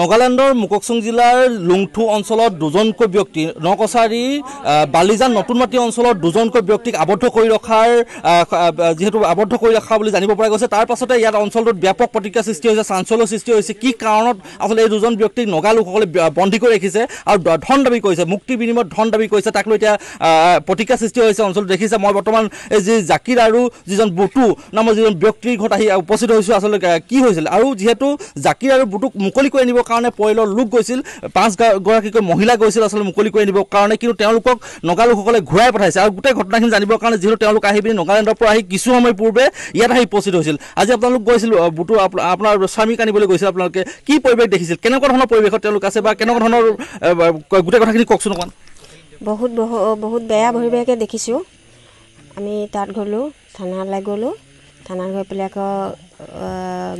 নগালেণ্ডৰ মুকচুং জিলাৰ লুংথু অঞ্চলত দুজনকৈ ব্যক্তি ন কছাৰী বালিজান নতুন মাটি অঞ্চলত দুজনকৈ ব্যক্তিক আবদ্ধ কৰি ৰখাৰ যিহেতু আবদ্ধ কৰি ৰখা বুলি জানিব পৰা গৈছে তাৰ পাছতে ইয়াত অঞ্চলটোত ব্যাপক প্ৰতিক্ৰিয়া সৃষ্টি হৈছে চাঞ্চল্যৰ সৃষ্টি হৈছে কি কাৰণত আচলতে এই দুজন ব্যক্তিক নগা লোকসকলে বন্দী কৰি ৰাখিছে আৰু ধন দাবী কৰিছে মুক্তি বিনিময়ত ধন দাবী কৰিছে তাক লৈ এতিয়া প্ৰতিক্ৰিয়া সৃষ্টি হৈছে অঞ্চলটো দেখিছে মই বৰ্তমান এই যি জাকিৰ আৰু যিজন বুটু নামৰ যিজন ব্যক্তিৰ ঘৰত আহি উপস্থিত হৈছোঁ আচলতে কি হৈছিল আৰু যিহেতু জাকিৰ আৰু বুটুক মুকলি কৰি আনিব আনিবৰ কাৰণে পৰিয়ালৰ লোক গৈছিল পাঁচগৰাকীকৈ মহিলা গৈছিল আচলতে মুকলি কৰি আনিবৰ কাৰণে কিন্তু তেওঁলোকক নগা লোকসকলে ঘূৰাই পঠাইছে আৰু গোটেই ঘটনাখিনি জানিবৰ কাৰণে যিহেতু তেওঁলোক আহি পিনি নগালেণ্ডৰ পৰা আহি কিছু সময় পূৰ্বে ইয়াত আহি উপস্থিত হৈছিল আজি আপোনালোক গৈছিল বুটু আপোনাৰ স্বামীক আনিবলৈ গৈছিল আপোনালোকে কি পৰিৱেশ দেখিছিল কেনেকুৱা ধৰণৰ পৰিৱেশত তেওঁলোক আছে বা কেনেকুৱা ধৰণৰ গোটেই কথাখিনি কওকচোন অকণমান বহুত বহুত বেয়া পৰিৱেশে দেখিছো আমি তাত গলো থানালৈ গ'লো থানা গৈ পেলাই আকৌ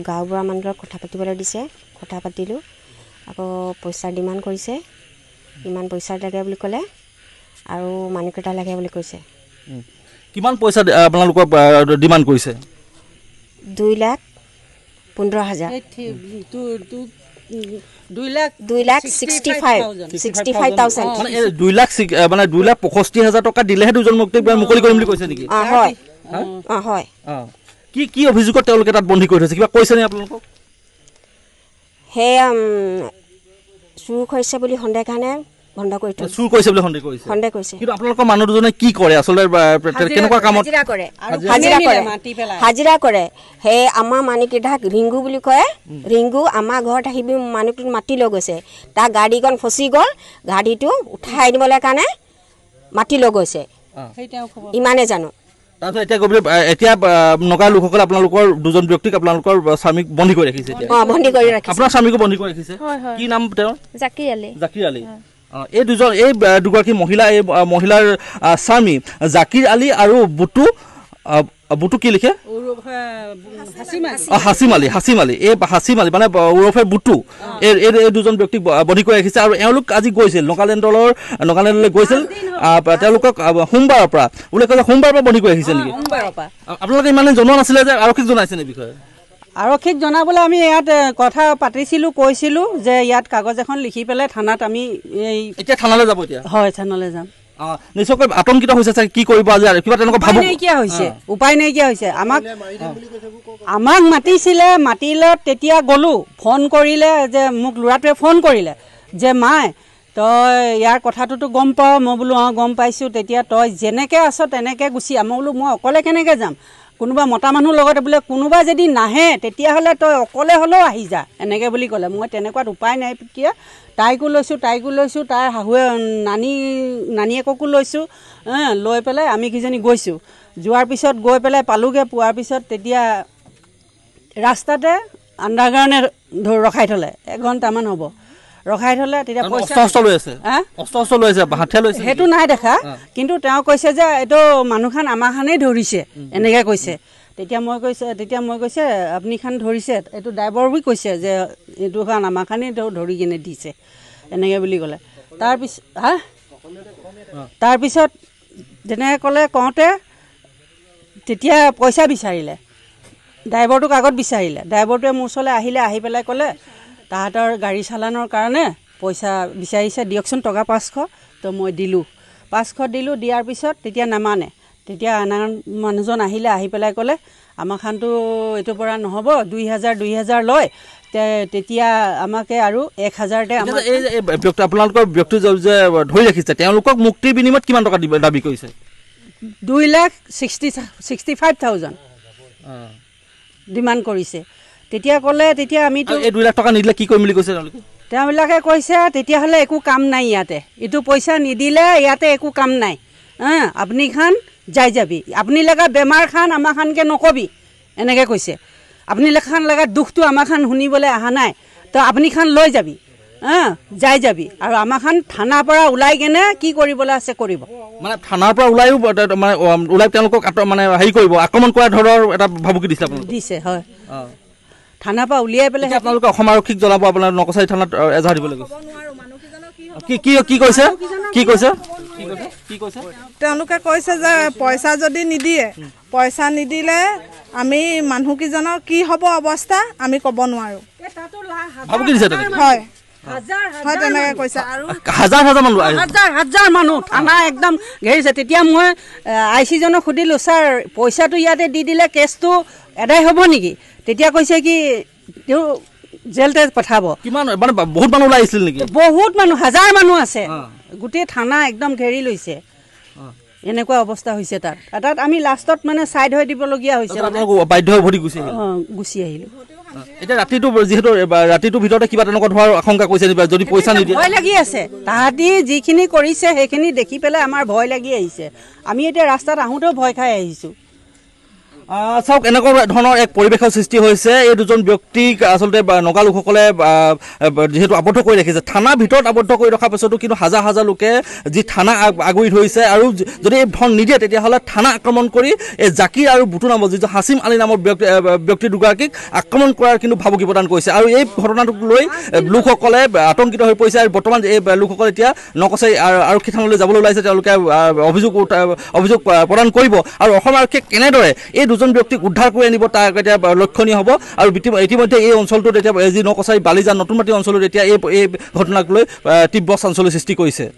গাঁওবুঢ়া মানুহৰ লগত কথা পাতিবলৈ দিছে কথা পাতিলোঁ আকৌ পইচাৰ ডিমাণ্ড কৰিছে ইমান পইচা লাগে বুলি ক'লে আৰু মানুহকেইটা লাগে বুলি কৈছে কিমান পইচা আপোনালোকৰ ডিমাণ্ড কৰিছে দুই লাখ পোন্ধৰ হাজাৰ দুই লাখ পঁয়ষষ্ঠি হাজাৰ টকা দিলেহে দুজন মুক্তি মুকলি কৰিম বুলি কৈছে নেকি কি কি অভিযোগত তেওঁলোকে তাত বন্দী কৰি থৈছে কিবা কৈছেনে আপোনালোকক সেয়া চুৰ কৰিছে বুলি সন্দেহ কাৰণে হাজিৰা কৰে সেই আমাৰ মানুহকেইটাক ৰিংগু বুলি কয় ৰিংগু আমাৰ ঘৰত আহি মানুহটো মাটি লৈ গৈছে তাৰ গাড়ীখন ফচি গ'ল গাড়ীটো উঠাই আনিবলৈ কাৰণে মাটি লৈ গৈছে ইমানে জানো তাৰপিছত এতিয়া গভীৰ এতিয়া নগা লোকসকলে আপোনালোকৰ দুজন ব্যক্তিক আপোনালোকৰ স্বামীক বন্দী কৰি ৰাখিছে আপোনাৰ স্বামীকো বন্দী কৰি ৰাখিছে কি নাম তেওঁ জাকিৰ আলী জাকিৰ আলী এই দুজন এই দুগৰাকী মহিলা এই মহিলাৰ স্বামী জাকিৰ আলী আৰু বুটু বুটু কি লিখে হাঁচিমালি হাঁচিমালি এই হাঁচিমালি মানে উৰফে বুটু এই এই দুজন ব্যক্তিক বধি কৰি ৰাখিছে আৰু এওঁলোক আজি গৈছিল নগালেণ্ডলৰ নগালেণ্ডলৈ গৈছিল তেওঁলোকক সোমবাৰৰ পৰা উল্লেখ ক'লে সোমবাৰৰ পৰা বধি কৰি ৰাখিছে নেকি আপোনালোকে ইমানে জনোৱা নাছিলে যে আৰক্ষীক জনাইছে নেকি বিষয়ে আৰক্ষীক জনাবলৈ আমি ইয়াত কথা পাতিছিলোঁ কৈছিলোঁ যে ইয়াত কাগজ এখন লিখি পেলাই থানাত আমি এই এতিয়া থানালৈ যাব এতিয়া হয় থানালৈ যাম আতংকিত হৈছে কি কৰিব আজি কিবা তেওঁলোকে ভাবি নাইকিয়া হৈছে উপায় নাইকিয়া হৈছে আমাক আমাক মাতিছিলে মাতিলে তেতিয়া গলো ফোন কৰিলে যে মোক ল'ৰাটোৱে ফোন কৰিলে যে মায়ে তই ইয়াৰ কথাটোতো গম পাৱ মই বোলো অঁ গম পাইছোঁ তেতিয়া তই যেনেকৈ আছ তেনেকৈ গুচি আহ মই বোলো মই অকলে কেনেকৈ যাম কোনোবা মতা মানুহ লগত বোলে কোনোবা যদি নাহে তেতিয়াহ'লে তই অকলে হ'লেও আহি যা এনেকৈ বুলি ক'লে মই তেনেকুৱাত উপায় নাই কিয় তাইকো লৈছোঁ তাইকো লৈছোঁ তাইৰ শাহুৱে নানী নানীয়েককো লৈছোঁ লৈ পেলাই আমি কিজনী গৈছোঁ যোৱাৰ পিছত গৈ পেলাই পালোগৈ পোৱাৰ পিছত তেতিয়া ৰাস্তাতে আণ্ডাৰগ্ৰাউণ্ডে ধৰ ৰখাই থ'লে এঘণ্টামান হ'ব ৰখাই থ'লে তেতিয়া হাতে লৈছে সেইটো নাই দেখা কিন্তু তেওঁ কৈছে যে এইটো মানুহখন আমাৰ খানেই ধৰিছে এনেকৈ কৈছে তেতিয়া মই কৈছে তেতিয়া মই কৈছে আপনিখান ধৰিছে এইটো ড্ৰাইভাৰ বুলি কৈছে যে এইটো খান আমাৰ খানেই তেওঁ ধৰি কিনে দিছে এনেকৈ বুলি ক'লে তাৰপিছ হা তাৰপিছত যেনেকৈ ক'লে কওঁতে তেতিয়া পইচা বিচাৰিলে ড্ৰাইভাৰটোক আগত বিচাৰিলে ড্ৰাইভাৰটোৱে মোৰ ওচৰলৈ আহিলে আহি পেলাই ক'লে তাহাঁতৰ গাড়ী চালানৰ কাৰণে পইচা বিচাৰিছে দিয়কচোন টকা পাঁচশ তো মই দিলোঁ পাঁচশ দিলোঁ দিয়াৰ পিছত তেতিয়া নামানে তেতিয়া অনা মানুহজন আহিলে আহি পেলাই ক'লে আমাৰ খানটো এইটো পৰা নহ'ব দুই হাজাৰ দুই হাজাৰ লয় তে তেতিয়া আমাকে আৰু এক হাজাৰতে আমাৰ আপোনালোকৰ ব্যক্তি যে ধৰি ৰাখিছে তেওঁলোকক মুক্তিৰ বিনিময়ত কিমান টকা দিব দাবী কৰিছে দুই lakh sixty sixty five thousand demand কৰিছে তেতিয়া ক'লে তেতিয়া আমি দুই লাখ টকা নিদিলে কি কৰিম বুলি কৈছে তেওঁলোকে তেওঁবিলাকে কৈছে তেতিয়াহ'লে একো কাম নাই ইয়াতে ইটো পইচা নিদিলে ইয়াতে একো কাম নাই আপুনি খান যাই যাবি আপুনি লগা বেমাৰ খান আমাৰ খানকে নক'বি এনেকৈ কৈছে আপুনি লেখান লাগে দুখটো আমাৰ খান শুনিবলৈ অহা নাই তো আপুনি খান লৈ যাবি যাই যাবি আৰু আমাৰ খান থানাৰ পৰা ওলাই কেনে কি কৰিবলৈ আছে কৰিব মানে থানাৰ পৰা ওলাইও মানে ওলাই তেওঁলোকক মানে হেৰি কৰিব আক্ৰমণ কৰা ধৰণৰ এটা ভাবুকি দিছে দিছে হয় থানাৰ পৰা উলিয়াই পেলাই আপোনালোকে অসম আৰক্ষীক জনাব আপোনাৰ নকচাৰী থানাত এজাহাৰ দিব লাগিব কি কৈছে তেওঁলোকে কৈছে যে পইচা যদি নিদিয়ে পইচা নিদিলে আমি মানুহকেইজনৰ কি হ'ব অৱস্থা আমি ক'ব নোৱাৰোঁ হয় হাজাৰ হাজাৰ মানুহ হাজাৰ হাজাৰ মানুহ থানা একদম ঘেৰিছে তেতিয়া মই আই চিজনক সুধিলোঁ ছাৰ পইচাটো ইয়াতে দি দিলে কেছটো আদায় হ'ব নেকি তেতিয়া কৈছে কি তেওঁ জেলতে পঠাব কিমান মানে বহুত মানুহ ওলাইছিল নেকি বহুত মানুহ হাজাৰ মানুহ আছে গোটেই থানা একদম ঘেৰি লৈছে এনেকুৱা অৱস্থা হৈছে তাত তাত আমি লাষ্টত মানে ছাইড হৈ দিবলগীয়া হৈছে বাধ্য হৈ ভৰি গুচি অঁ গুচি আহিলোঁ এতিয়া ৰাতিটো যিহেতু ৰাতিটোৰ ভিতৰতে কিবা তেনেকুৱা ধৰা আশংকা কৰিছে যদি পইচা নিদিয়ে ভয় লাগি আছে তাহাঁতি যিখিনি কৰিছে সেইখিনি দেখি পেলাই আমাৰ ভয় লাগি আহিছে আমি এতিয়া ৰাস্তাত আহোঁতেও ভয় খাই আহিছোঁ চাওক এনেকুৱা ধৰণৰ এক পৰিৱেশৰ সৃষ্টি হৈছে এই দুজন ব্যক্তিক আচলতে নগা লোকসকলে যিহেতু আবদ্ধ কৰি ৰাখিছে থানাৰ ভিতৰত আবদ্ধ কৰি ৰখাৰ পিছতো কিন্তু হাজাৰ হাজাৰ লোকে যি থানা আগুৰি ধৰিছে আৰু যদি এই ধন নিদিয়ে তেতিয়াহ'লে থানা আক্ৰমণ কৰি এই জাকিৰ আৰু বুটু নামৰ যিজন হাচিম আলী নামৰ ব্যক্তি ব্যক্তি দুগৰাকীক আক্ৰমণ কৰাৰ কিন্তু ভাবুকি প্ৰদান কৰিছে আৰু এই ঘটনাটোক লৈ লোকসকলে আতংকিত হৈ পৰিছে আৰু বৰ্তমান এই লোকসকলে এতিয়া নকচাই আৰক্ষী থানলৈ যাবলৈ ওলাইছে তেওঁলোকে অভিযোগ অভিযোগ প্ৰদান কৰিব আৰু অসম আৰক্ষীয়ে কেনেদৰে এই দুজন ব্যক্তিক উদ্ধাৰ কৰি আনিব তাক এতিয়া লক্ষণীয় হ'ব আৰু ইতিমধ্যে এই অঞ্চলটোত এতিয়া যি নকচাৰী বালিজান নতুন মাটি অঞ্চলত এতিয়া এই এই ঘটনাক লৈ তীব্ৰ চাঞ্চল্য সৃষ্টি কৰিছে